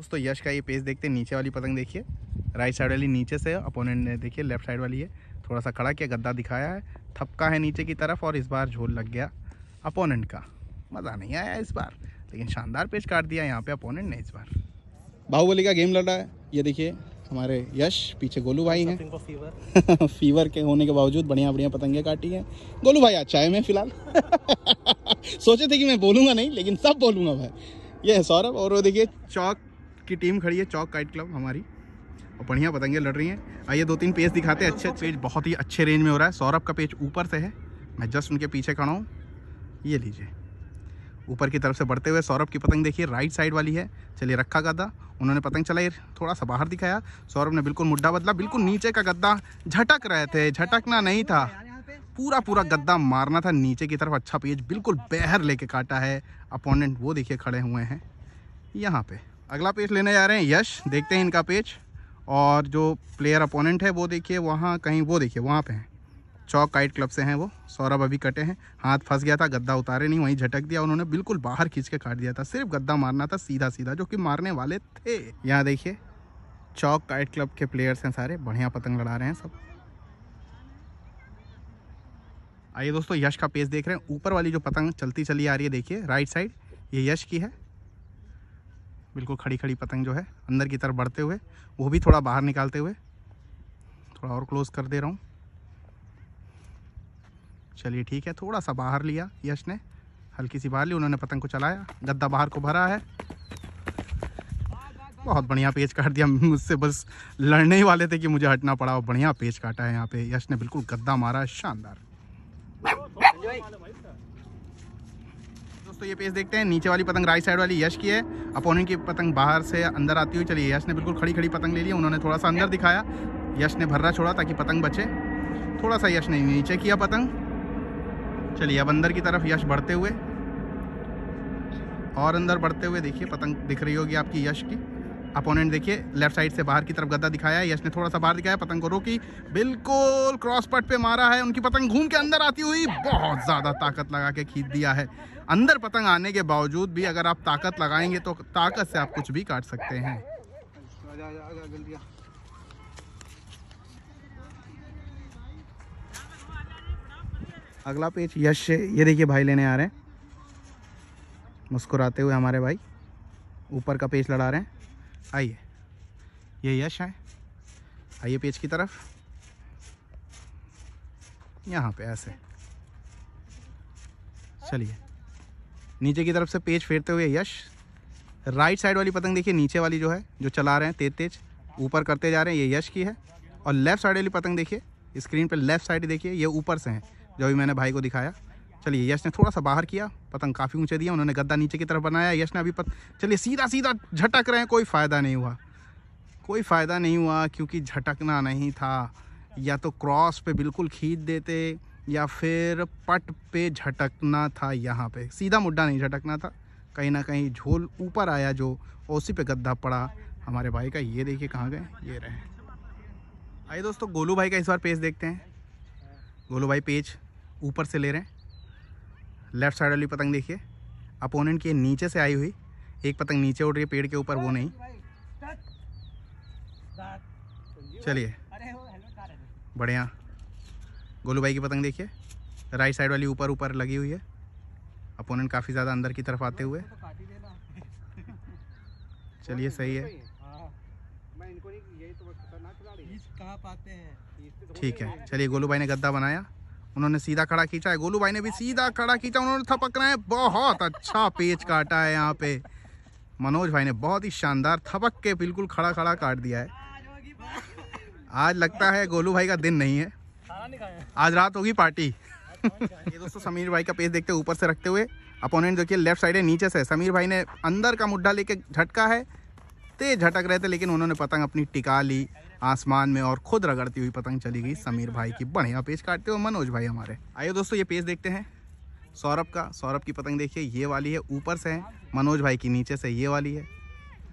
दोस्तों यश का ये पेज देखते हैं नीचे वाली पतंग देखिए राइट साइड वाली नीचे से अपोनेंट ने देखिए लेफ्ट साइड वाली है थोड़ा सा खड़ा किया गद्दा दिखाया है थपका है नीचे की तरफ और इस बार झोल लग गया अपोनेंट का मज़ा नहीं आया इस बार लेकिन शानदार पेज काट दिया यहाँ पे अपोनेंट ने इस बार बाहुबली का गेम लड़ रहा है ये देखिए हमारे यश पीछे गोलू भाई हैं फीवर फीवर के होने के बावजूद बढ़िया बढ़िया पतंगे काटी हैं गोलू भाई अच्छा है मैं फिलहाल सोचे थे कि मैं बोलूँगा नहीं लेकिन सब बोलूँगा भाई ये है सौरभ और वो देखिए चौक की टीम खड़ी है चौक काइट क्लब हमारी और बढ़िया पतंगे लड़ रही हैं आइए दो तीन पेज दिखाते हैं अच्छे पेज बहुत ही अच्छे रेंज में हो रहा है सौरभ का पेज ऊपर से है मैं जस्ट उनके पीछे खड़ा हूँ ये लीजिए ऊपर की तरफ से बढ़ते हुए सौरभ की पतंग देखिए राइट साइड वाली है चलिए रखा गद्दा उन्होंने पतंग चलाई थोड़ा सा बाहर दिखाया सौरभ ने बिल्कुल मुड्ढा बदला बिल्कुल नीचे का गद्दा झटक रहे थे झटकना नहीं था पूरा पूरा गद्दा मारना था नीचे की तरफ अच्छा पेज बिल्कुल बहर लेके काटा है अपोनेंट वो देखिए खड़े हुए हैं यहाँ पे अगला पेज लेने जा रहे हैं यश देखते हैं इनका पेज और जो प्लेयर अपोनेंट है वो देखिए वहाँ कहीं वो देखिए वहाँ पे हैं चौक काइट क्लब से हैं वो सौरभ अभी कटे हैं हाथ फंस गया था गद्दा उतारे नहीं वहीं झटक दिया उन्होंने बिल्कुल बाहर खींच के काट दिया था सिर्फ गद्दा मारना था सीधा सीधा जो कि मारने वाले थे यहाँ देखिए चौक काइट क्लब के प्लेयर्स हैं सारे बढ़िया पतंग लड़ा रहे हैं सब आइए दोस्तों यश का पेज देख रहे हैं ऊपर वाली जो पतंग चलती चली आ रही है देखिए राइट साइड ये यश की है बिल्कुल खड़ी खड़ी पतंग जो है अंदर की तरफ बढ़ते हुए वो भी थोड़ा बाहर निकालते हुए थोड़ा और क्लोज़ कर दे रहा हूँ चलिए ठीक है थोड़ा सा बाहर लिया यश ने हल्की सी बाहर ली उन्होंने पतंग को चलाया गद्दा बाहर को भरा है बहुत बढ़िया पेज काट दिया मुझसे बस लड़ने ही वाले थे कि मुझे हटना पड़ा और बढ़िया पेज काटा है यहाँ पे यश ने बिल्कुल गद्दा मारा शानदार दोस्तों ये पेज देखते हैं नीचे वाली पतंग राइट साइड वाली यश की है अपोनेंट की पतंग बाहर से अंदर आती हुई चलिए यश ने बिल्कुल खड़ी खड़ी पतंग ले ली उन्होंने थोड़ा सा अंदर दिखाया यश ने भर्रा छोड़ा ताकि पतंग बचे थोड़ा सा यश ने नीचे किया पतंग चलिए अब अंदर की तरफ यश बढ़ते हुए और अंदर बढ़ते हुए देखिए पतंग दिख रही होगी आपकी यश की अपोनेंट देखिए लेफ्ट साइड से बाहर की तरफ गद्दा दिखाया है यश ने थोड़ा सा बाहर दिखाया पतंग को रोकी बिल्कुल क्रॉस पट पे मारा है उनकी पतंग घूम के अंदर आती हुई बहुत ज़्यादा ताकत लगा के खींच दिया है अंदर पतंग आने के बावजूद भी अगर आप ताकत लगाएंगे तो ताकत से आप कुछ भी काट सकते हैं अगला पेज यश ये देखिए भाई लेने आ रहे हैं मुस्कुराते हुए हमारे भाई ऊपर का पेज लड़ा रहे हैं आइए ये यश है आइए पेज की तरफ यहाँ पे ऐसे चलिए नीचे की तरफ से पेज फेरते हुए यश राइट साइड वाली पतंग देखिए नीचे वाली जो है जो चला रहे हैं तेज तेज ऊपर करते जा रहे हैं ये यश की है और लेफ्ट साइड वाली पतंग देखिए स्क्रीन पे लेफ्ट साइड देखिए ये ऊपर से हैं जो अभी मैंने भाई को दिखाया चलिए यश ने थोड़ा सा बाहर किया पतंग काफ़ी ऊंचे दिया उन्होंने गद्दा नीचे की तरफ बनाया यश ने अभी पत चलिए सीधा सीधा झटक रहे हैं कोई फ़ायदा नहीं हुआ कोई फ़ायदा नहीं हुआ क्योंकि झटकना नहीं था या तो क्रॉस पे बिल्कुल खींच देते या फिर पट पे झटकना था यहाँ पे सीधा मुड्ढा नहीं झटकना था कहीं ना कहीं झोल ऊपर आया जो उसी पे गद्दा पड़ा हमारे भाई का ये देखिए कहाँ गए ये रहे आइए दोस्तों गोलू भाई का इस बार पेज देखते हैं गोलू भाई पेज ऊपर से ले रहे हैं लेफ्ट साइड वाली पतंग देखिए अपोनेंट की नीचे से आई हुई एक पतंग नीचे उड़ रही है पेड़ के ऊपर वो नहीं चलिए बढ़िया गोलू भाई की पतंग देखिए राइट साइड वाली ऊपर ऊपर लगी हुई है अपोनेंट काफ़ी ज़्यादा अंदर की तरफ आते हुए तो चलिए सही है हाँ। तो ठीक है तो चलिए गोलू भाई ने गद्दा बनाया उन्होंने सीधा खड़ा खींचा है गोलू भाई ने भी सीधा खड़ा खींचा उन्होंने थपक रहे हैं बहुत अच्छा पेच काटा है यहाँ पे मनोज भाई ने बहुत ही शानदार थपक के बिल्कुल खड़ा खड़ा काट दिया है आज लगता है गोलू भाई का दिन नहीं है आज रात होगी पार्टी ये दोस्तों समीर भाई का पेज देखते ऊपर से रखते हुए अपोनेंट देखिए लेफ्ट साइड है नीचे से समीर भाई ने अंदर का मुड्ढा लेके झटका है तेज झटक रहे थे लेकिन उन्होंने पतंग अपनी टिका ली आसमान में और खुद रगड़ती हुई पतंग चली गई समीर भाई की बढ़िया पेज काटते हो मनोज भाई हमारे आइए दोस्तों ये पेज देखते हैं सौरभ का सौरभ की पतंग देखिए ये वाली है ऊपर से है मनोज भाई की नीचे से ये वाली है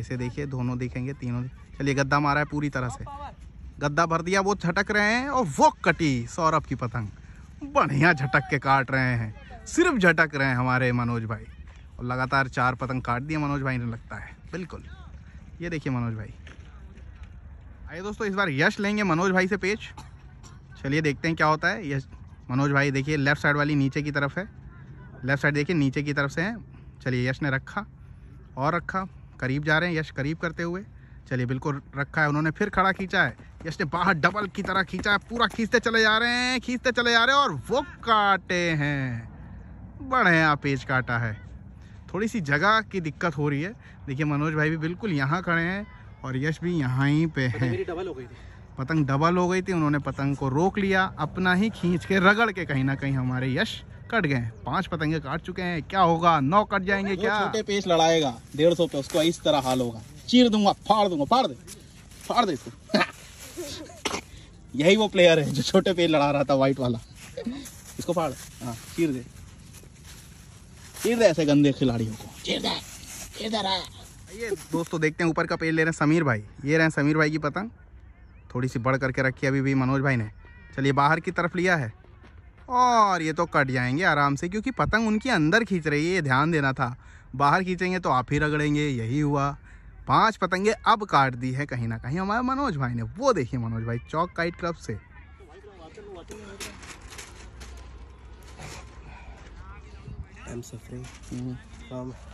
ऐसे देखिए दोनों देखेंगे तीनों चलिए गद्दा मारा है पूरी तरह से गद्दा भर दिया वो झटक रहे हैं और वो कटी सौरभ की पतंग बढ़िया झटक के काट रहे हैं सिर्फ झटक रहे हैं हमारे मनोज भाई और लगातार चार पतंग काट दिए मनोज भाई ने लगता है बिल्कुल ये देखिए मनोज भाई आइए दोस्तों इस बार यश लेंगे मनोज भाई से पेच चलिए देखते हैं क्या होता है यश मनोज भाई देखिए लेफ्ट साइड वाली नीचे की तरफ है लेफ्ट साइड देखिए नीचे की तरफ से है चलिए यश ने रखा और रखा करीब जा रहे हैं यश करीब करते हुए चलिए बिल्कुल रखा है उन्होंने फिर खड़ा खींचा है यश ने बाहर डबल की तरह खींचा है पूरा खींचते चले जा रहे हैं खींचते चले जा रहे हैं और वो काटे हैं बढ़िया पेज काटा है थोड़ी सी जगह की दिक्कत हो रही है देखिए मनोज भाई भी बिल्कुल यहाँ खड़े हैं और यश भी यहाँ ही पे है पतंग डबल हो गई थी उन्होंने पतंग को रोक लिया अपना ही खींच के रगड़ के कहीं ना कहीं हमारे यश कट गए पांच पतंगे काट चुके हैं क्या होगा नौ कट जाएंगे क्या छोटे पेश लड़ाएगा डेढ़ सौ पे उसको इस तरह हाल होगा चीर दूंगा फाड़ दूंगा फाड़ दे फाड़ दे यही वो प्लेयर है जो छोटे पेज लड़ा रहा था व्हाइट वाला इसको फाड़ हाँ चीर दे चीर दे ऐसे गंदे खिलाड़ियों को चीर दे चीर दे रहा ये दोस्तों देखते हैं ऊपर का पेड़ ले रहे हैं समीर भाई ये रहे समीर भाई की पतंग थोड़ी सी बढ़ करके रखी अभी भी मनोज भाई ने चलिए बाहर की तरफ लिया है और ये तो कट जाएंगे आराम से क्योंकि पतंग उनकी अंदर खींच रही है ये ध्यान देना था बाहर खींचेंगे तो आप ही रगड़ेंगे यही हुआ पांच पतंगे अब काट दी है कहीं ना कहीं हमारे मनोज भाई ने वो देखिए मनोज भाई चौक काइट क्लब से I'm suffering from hmm. um,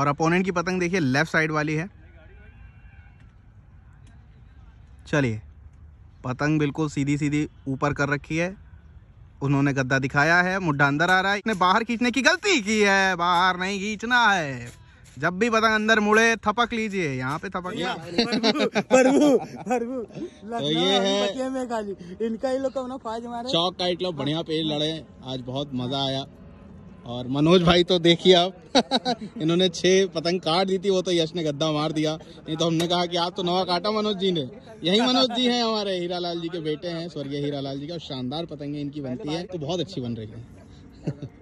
और अपोनेंट की पतंग देखिए लेफ्ट साइड वाली है चलिए पतंग बिल्कुल सीधी सीधी ऊपर कर रखी है उन्होंने गद्दा दिखाया है मुड्ढा अंदर आ रहा है इसने बाहर खींचने की गलती की है बाहर नहीं खींचना है जब भी पतंग अंदर मुड़े थपक लीजिए यहाँ पे थपक लिया तो है इनका ही लोग चौक काट लो बढ़िया पेड़ लड़े आज बहुत मजा आया और मनोज भाई तो देखिए आप इन्होंने छह पतंग काट दी थी वो तो यश ने गद्दा मार दिया नहीं तो हमने कहा कि आप तो नवा काटा मनोज जी ने यही मनोज जी हैं हमारे हीरा लाल जी के बेटे हैं स्वर्गीय हीरा लाल जी का शानदार पतंगे इनकी बनती है तो बहुत अच्छी बन रही है